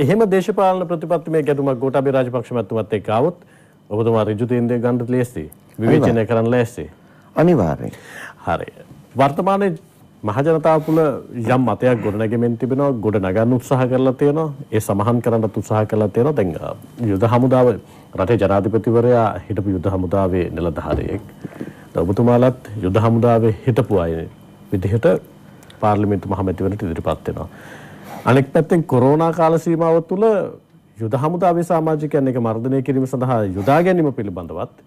එහෙම දේශපාලන ප්‍රතිපත්තිමය ගැටුමක් ගෝඨාභය රාජපක්ෂ මැතිතුමත් එක්ක ආවොත් ඔබතුමා ඍජුතේන්ද්‍රය ගන්න ලෑස්ති විවේචනය කරන්න ලෑස්ති අනිවාර්යෙන් හරි වර්තමානයේ මහජනතාව තුළ යම් මතයක් ගොඩනැගෙමින් තිබෙනවා ගොඩ නගන්න උත්සාහ කරලා තියෙනවා ඒ සමහන් කරන්නත් උත්සාහ කරලා තියෙනවා දැන් යුද හමුදාව රටේ ජනාධිපතිවරයා හිටපු යුද හමුදාවේ නිලධාරියෙක් ඔබතුමාලත් යුද හමුදාවේ හිටපු අය විදිහට පාර්ලිමේන්තු මහමැතිවරට ඉදිරිපත් වෙනවා අනෙක් පැත්තෙන් කොරෝනා කාල සීමාව තුළ යුද හමුදාවේ සමාජිකයන් එක මර්ධනය කිරීම සඳහා යොදා ගැනීම පිළිබඳවත්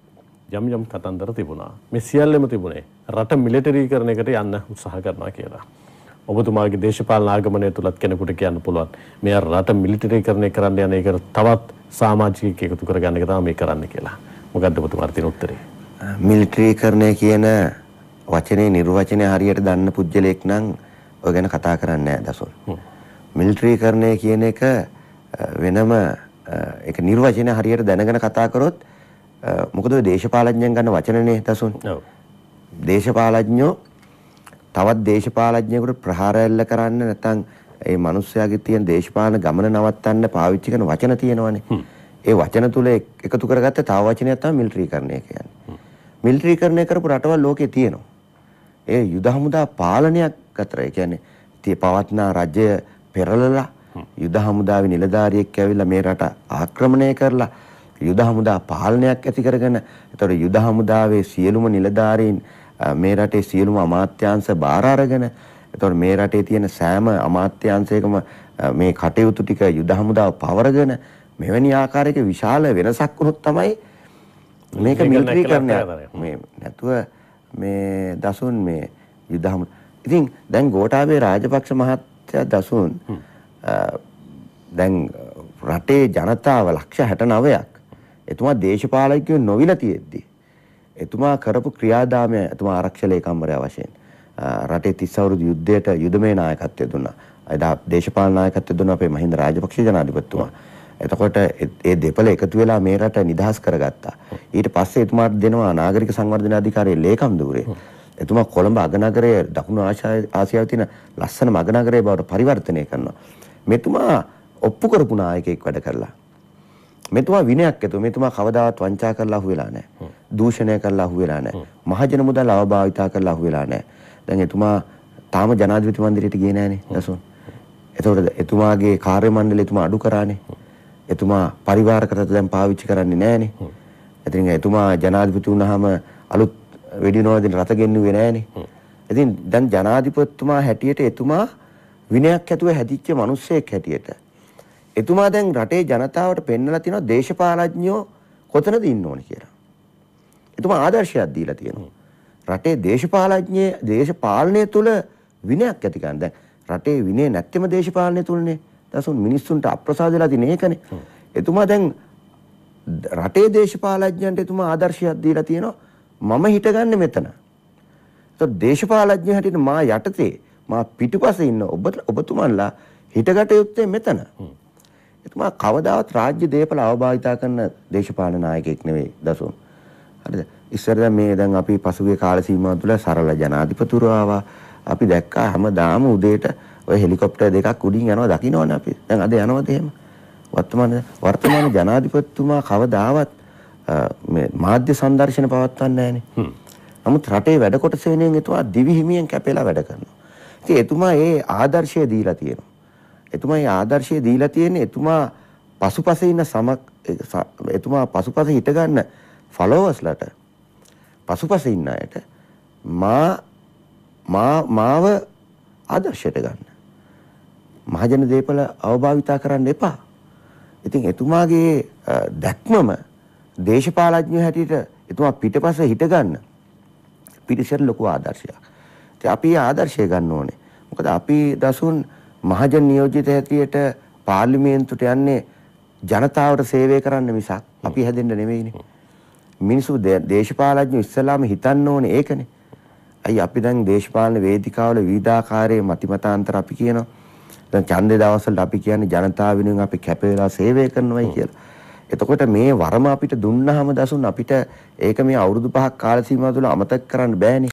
යම් යම් කතන්දර තිබුණා. මේ සියල්ලම තිබුණේ රට මිලිටරීකරණයකට යන්න උත්සාහ කරනවා කියලා. ඔබතුමාගේ දේශපාලන ආගමනය තුලත් කෙනෙකුට කියන්න පුළුවන්. මෙයා රට මිලිටරීකරණය කරන්න යන එක තවත් සමාජික එකතු කරගන්න එක තමයි මේ කරන්න කියලා. මොකද්ද ඔබතුමාට තියෙන උත්තරේ? මිලිටරීකරණය කියන වචනේ නිර්වචනය හරියට දන්න පුජ්‍යලෙක් නම් ඔය ගැන කතා කරන්නේ නැහැ දසොල්. මිලිටරීකරණය කියන එක වෙනම එක නිර්වචනය හරියට දැනගෙන කතා කරොත් මොකද දේශපාලඥයන් ගන්න වචනනේ තසුන්. දේශපාලඥෝ තවත් දේශපාලඥයෙකුට ප්‍රහාර එල්ල කරන්න නැත්නම් ඒ මිනිස්යාගේ තියෙන දේශපාලන ගමන නවත්තන්න පාවිච්චි කරන වචන තියෙනවනේ. ඒ වචන තුල එකතු කරගත්ත තව වචනයක් තමයි මිලිටරීකරණය කියන්නේ. මිලිටරීකරණය කරපු රටවල් ලෝකේ තියෙනවා. ඒ යුද හමුදා පාලනයක් අතර ඒ කියන්නේ පවත්නා රජය පෙරලලා යුද හමුදාවේ නිලධාරියෙක් ඇවිල්ලා මේ රට ආක්‍රමණය කරලා යුද හමුදා පාලනයක් ඇති කරගෙන ඒතර යුද හමුදාවේ සියලුම නිලධාරීන් මේ රටේ සියලුම අමාත්‍යාංශ බාර අරගෙන ඒතර මේ රටේ තියෙන සෑම අමාත්‍යාංශයකම මේ කටයුතු ටික යුද හමුදාව පවරගෙන මෙවැනි ආකාරයක විශාල වෙනසක් වුණොත් තමයි මේක මිලිටරීකරණය මේ නැතුව මේ දසුන් මේ යුද හමුදා ඉතින් දැන් ගෝඨාභය රාජපක්ෂ මහත් සත්‍ය දසුන් දැන් රටේ ජනතාව ලක්ෂ 69ක් එතුමා දේශපාලකයෝ නොවිලා තියෙද්දි එතුමා කරපු ක්‍රියාදාමය එතුමා ආරක්ෂක ලේකම්වරයා වශයෙන් රටේ 30 අවුරුදු යුද්ධයට යුදමේ නායකත්වය දුන්නා. එදා දේශපාලන නායකත්වය දුන්න අපේ මහින්ද රාජපක්ෂ ජනාධිපතිතුමා. එතකොට ඒ දෙපළ එකතු වෙලා මේ රට නිදහස් කරගත්තා. ඊට පස්සේ එතුමාට දෙනවා නාගරික සංවර්ධන අධිකාරියේ ලේකම් ධූරය. එතුමා කොළඹ අගනගරය දකුණු ආසියාවේ තියෙන ලස්සනම අගනගරය බවට පරිවර්තනය කරනවා. මෙතුමා ඔප්පු කරපු නායකයෙක් වැඩ කරලා. මෙතුමා විනයක් ඇතුව මෙතුමා කවදාවත් වංචා කරලා අහු වෙලා නැහැ. දූෂණය කරලා අහු වෙලා නැහැ. මහජන මුදල් අවභාවිතා කරලා අහු වෙලා නැහැ. දැන් එතුමා තාම ජනාධිපති මණ්ඩලයට ගියේ නැහනේ දසුන්. එතකොට එතුමාගේ කාර්ය මණ්ඩලය එතුමා අඩු කරානේ. එතුමා පරිවාර කරත දැන් පාවිච්චි කරන්නේ නැහනේ. ඉතින් එතුමා ජනාධිපති වුණාම අලුත් වෙඩි නොවදින රත ගෙන්නුවේ නෑනේ. ඉතින් දැන් ජනාධිපතිතුමා හැටියට එතුමා විනයක් ඇතුව හැදිච්ච මිනිස්සෙක් හැටියට එතුමා දැන් රටේ ජනතාවට පෙන්වලා තියෙනවා දේශපාලඥයෝ කොතනද ඉන්න ඕනේ කියලා. එතුමා ආදර්ශයක් දීලා තියෙනවා. රටේ දේශපාලඥයේ දේශපාලනය තුළ විනයක් ඇති කරන්න. දැන් රටේ විනය නැත්නම් දේශපාලනය තුලනේ. දැන් මිනිස්සුන්ට අප්‍රසාදලා තියෙන එකනේ. එතුමා දැන් රටේ දේශපාලඥයන්ට එතුමා ආදර්ශයක් දීලා තියෙනවා. මම හිටගන්නේ මෙතන. ඒත් දේශපාලඥය හැටියට මා යටතේ මා පිටුපසේ ඉන්න ඔබ ඔබතුමන්ලා හිටගට යුත්තේ මෙතන. එතුමා කවදාවත් රාජ්‍ය දේපල අවබෝධිතා කරන දේශපාලන නායකයෙක් නෙවෙයි දසුන්. හරිද? ඉස්සර දැන් මේ දැන් අපි පසුගිය කාල සීමාව තුළ සරල ජනාධිපතිතුරු ආවා. අපි දැක්කා හැමදාම උදේට ඔය හෙලිකොප්ටර් දෙකක් උඩින් යනවා දකින්නවනේ අපි. දැන් අද යනවද එහෙම? වර්තමාන වර්තමාන ජනාධිපතිතුමා කවදාවත් මාධ්‍ය සංදර්ශන පවත්වන්නේ නැහනේ. නමුත් රටේ වැඩ කොටස වෙනින් එතුමා දිවි හිමියෙන් කැපෙලා වැඩ කරනවා. ඉතින් එතුමා ඒ ආදර්ශය දීලා තියෙනවා. එතුමා ඒ ආදර්ශය දීලා තියෙන්නේ එතුමා පසුපස ඉන්න සම එතුමා පසුපස හිටගන්න ෆලෝවර්ස්ලට පසුපස ඉන්න අයට මා මා මාව ආදර්ශයට ගන්න. මහජන දේපල අවභාවිතා කරන්න එපා. ඉතින් එතුමාගේ දැක්මම දේශපාලඥය හැටියට එතුමා පිටපස හිටගන්න පිරිසට ලොකු ආදර්ශයක්. ඉතින් අපි ආදර්ශය ගන්න ඕනේ. මොකද අපි දසුන් මහජන නියෝජිත හැටියට පාර්ලිමේන්තුවට යන්නේ ජනතාවට සේවය කරන්න මිසක් අපි හැදෙන්න නෙමෙයිනේ. මිනිස්සු දේශපාලඥයෝ ඉස්සලාම හිතන්න ඕනේ ඒකනේ. අයි අපි දැන් දේශපාලන වේදිකාවල විවිධාකාරයේ මතිමතාන්තර අපි කියනවා. දැන් ඡන්දේ දවස්වලට අපි කියන්නේ ජනතාව වෙනුවෙන් අපි කැප වෙලා සේවය කරනවායි කියලා. එතකොට මේ වරම අපිට දුන්නාම දසුන් අපිට ඒක මේ අවුරුදු පහක් කාල සීමාව තුළ අමතක කරන්න බෑනේ.